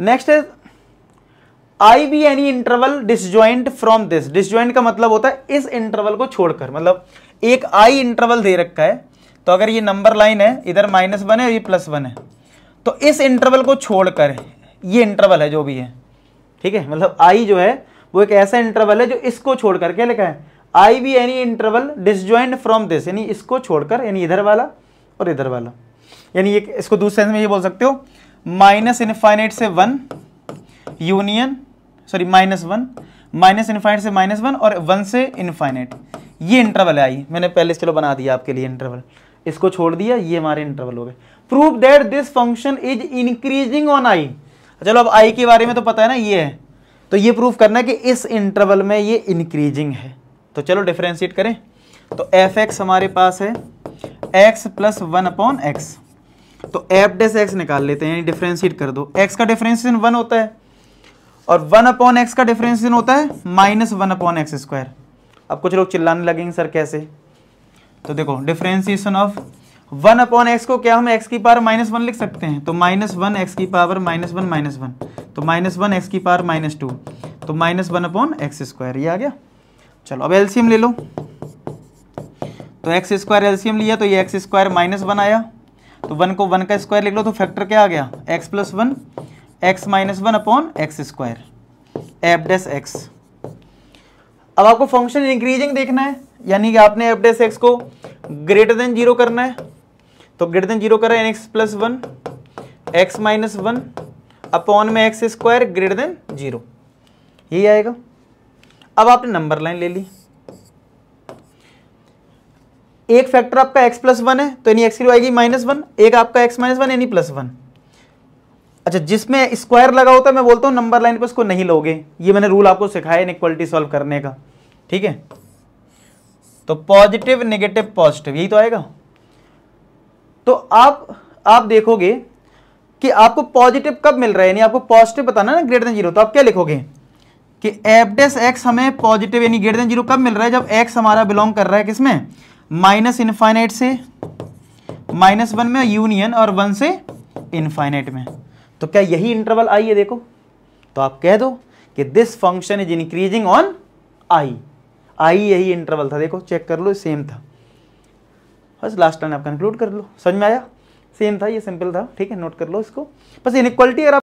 next है I be any interval disjoint from this disjoint का मतलब होता है इस इंटरवल को छोड़कर मतलब एक आई इंटरवल दे रखा है तो अगर ये नंबर लाइन है इधर माइनस वन है और ये प्लस वन है तो इस इंटरवल को छोड़कर ये इंटरवल है जो भी है ठीक है मतलब आई जो है वो एक ऐसा इंटरवल है जो इसको छोड़कर क्या लिखा है I be any interval disjoint from this यानी इसको छोड़कर यानी इधर वाला और इधर वाला यानी ये इसको दूसरे सेंस में ये बोल सकते हो माइनस इनफाइनाइट से one union sorry minus one minus infinite से माइनस वन और वन से इनफाइनाइट ये इंटरवल है आई मैंने पहले चलो बना दिया आपके लिए इंटरवल इसको छोड़ दिया ये हमारे इंटरवल हो गए prove that this function is increasing on I चलो अब आई के बारे में तो पता है ना ये है तो ये प्रूफ करना है कि इस इंटरवल में ये इंक्रीजिंग है तो चलो डिफ्रेंशिएट करें तो एफ एक्स हमारे पास है x plus one upon x तो एफ डेस एक्स निकाल लेते हैं यानी डिफ्रेंशिएट कर दो एक्स का डिफ्रेंशिएशन वन होता है और वन अपॉन एक्स का डिफ्रेंशिएशन होता है minus one upon x square अब कुछ लोग चिल्लाने लगेंगे सर कैसे तो देखो differentiation of one upon x को क्या हम एक्स की पावर माइनस वन लिख सकते हैं तो माइनस वन एक्स की power minus one minus one तो माइनस वन एक्स की पावर माइनस टू तो minus one upon x square ये आ गया चलो अब एल्सीयम ले लो तो एक्स स्क्वायर एल्सीयम लिया तो ये एक्स स्क्वायर माइनस वन आया तो वन को वन का स्क्वायर लिख लो तो फैक्टर क्या आ गया x plus one x minus one upon x square f dash x अब आपको फंक्शन इंक्रीजिंग देखना है यानी कि आपने एफ डेस एक्स को ग्रेटर देन जीरो करना है तो ग्रेटर देन जीरो करा x plus one x minus one upon में x square greater than zero यही आएगा अब आपने नंबर लाइन ले ली एक फैक्टर आपका एक्स प्लस वन है तो यानी एक्स की वैल्यू आएगी माइनस वन एक आपका एक्स माइनस वन यानी प्लस वन अच्छा जिसमें स्क्वायर लगा होता है मैं बोलता हूँ नंबर लाइन पर उसको नहीं लोगे ये मैंने रूल आपको सिखाया इनक्वालिटी सॉल्व करने का ठीक है तो पॉजिटिव नेगेटिव पॉजिटिव यही तो आएगा तो आप आप देखोगे कि आपको पॉजिटिव कब मिल रहा है यानी आपको पॉजिटिव बताना ना ग्रेटर देन जीरो तो आप क्या लिखोगे कि एपडेस एक्स हमें पॉजिटिव यानी ग्रेटर देन जीरो कब मिल रहा है जब एक्स हमारा बिलोंग कर रहा है किसमें माइनस इनफाइनाइट से माइनस वन में यूनियन और वन से इनफाइनाइट में तो क्या यही इंटरवल आई है देखो तो आप कह दो कि this function is increasing on I I यही इंटरवल था देखो चेक कर लो सेम था बस लास्ट टाइम आप कंक्लूड कर लो समझ में आया सेम था ये सिंपल था ठीक है नोट कर लो इसको बस इनक्वालिटी अगर